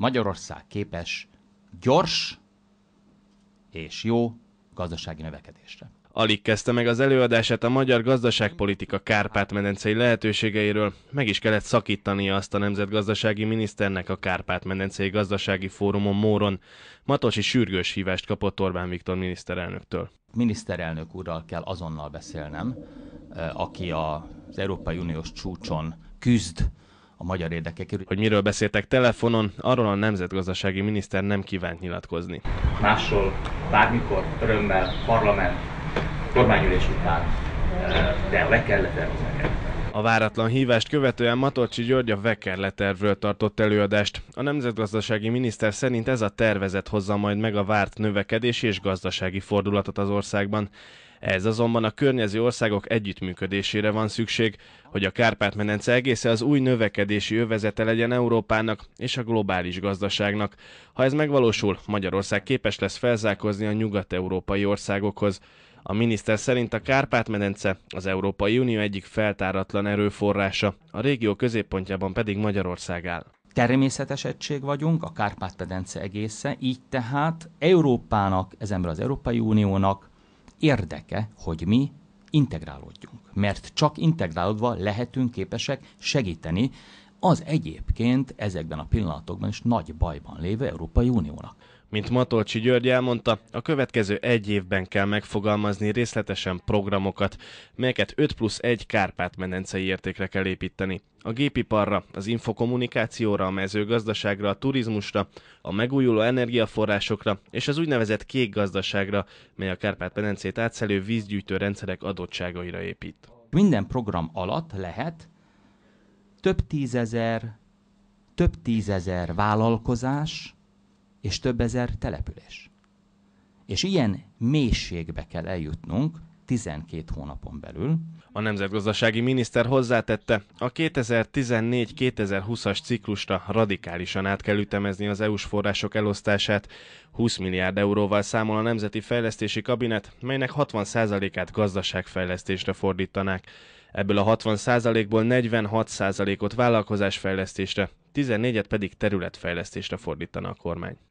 Magyarország képes gyors és jó gazdasági növekedésre. Alig kezdte meg az előadását a magyar gazdaságpolitika Kárpát-medencei lehetőségeiről, meg is kellett szakítania azt a nemzetgazdasági miniszternek a Kárpát-medencei gazdasági fórumon Móron. Matosi sürgős hívást kapott Orbán Viktor miniszterelnöktől. Miniszterelnök úrral kell azonnal beszélnem, eh, aki az Európai Uniós csúcson küzd a magyar érdekekért. Hogy miről beszéltek telefonon, arról a nemzetgazdasági miniszter nem kívánt nyilatkozni. Másról bármikor, örömmel, parlament, kormányülés után, eh, de le kellett A váratlan hívást követően Matolcsi György a vekerletervről tartott előadást. A nemzetgazdasági miniszter szerint ez a tervezet hozza majd meg a várt növekedés és gazdasági fordulatot az országban. Ez azonban a környező országok együttműködésére van szükség, hogy a Kárpát-medence egésze az új növekedési övezete legyen Európának és a globális gazdaságnak. Ha ez megvalósul, Magyarország képes lesz felzárkozni a nyugat-európai országokhoz. A miniszter szerint a Kárpát-medence az Európai Unió egyik feltáratlan erőforrása, a régió középpontjában pedig Magyarország áll. Természetes egység vagyunk, a Kárpát-medence egésze, így tehát Európának, ezenből az Európai Uniónak érdeke, hogy mi integrálódjunk. Mert csak integrálódva lehetünk képesek segíteni az egyébként ezekben a pillanatokban is nagy bajban lévő Európai Uniónak. Mint Matolcsi György elmondta, a következő egy évben kell megfogalmazni részletesen programokat, melyeket 5 plusz 1 Kárpát-medencei értékre kell építeni. A gépiparra, az infokommunikációra, a mezőgazdaságra, a turizmusra, a megújuló energiaforrásokra és az úgynevezett kék gazdaságra, mely a Kárpát-medencét átszelő vízgyűjtő rendszerek adottságaira épít. Minden program alatt lehet több tízezer, több tízezer vállalkozás és több ezer település. És ilyen mélységbe kell eljutnunk, 12 hónapon belül. A nemzetgazdasági miniszter hozzátette, a 2014-2020-as ciklusra radikálisan át kell ütemezni az EU-s források elosztását. 20 milliárd euróval számol a Nemzeti Fejlesztési Kabinet, melynek 60%-át gazdaságfejlesztésre fordítanák. Ebből a 60%-ból 46%-ot vállalkozásfejlesztésre, 14-et pedig területfejlesztésre fordítana a kormány.